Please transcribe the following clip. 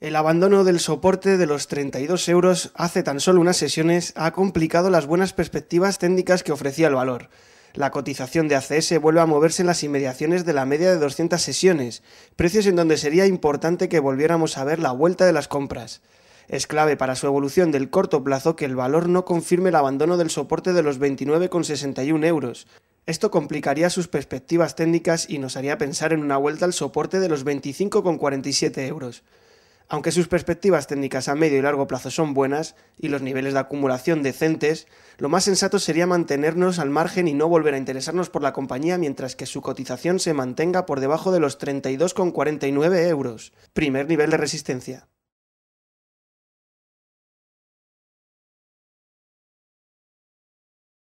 El abandono del soporte de los 32 euros hace tan solo unas sesiones ha complicado las buenas perspectivas técnicas que ofrecía el valor. La cotización de ACS vuelve a moverse en las inmediaciones de la media de 200 sesiones, precios en donde sería importante que volviéramos a ver la vuelta de las compras. Es clave para su evolución del corto plazo que el valor no confirme el abandono del soporte de los 29,61 euros. Esto complicaría sus perspectivas técnicas y nos haría pensar en una vuelta al soporte de los 25,47 euros. Aunque sus perspectivas técnicas a medio y largo plazo son buenas y los niveles de acumulación decentes, lo más sensato sería mantenernos al margen y no volver a interesarnos por la compañía mientras que su cotización se mantenga por debajo de los 32,49 euros, primer nivel de resistencia.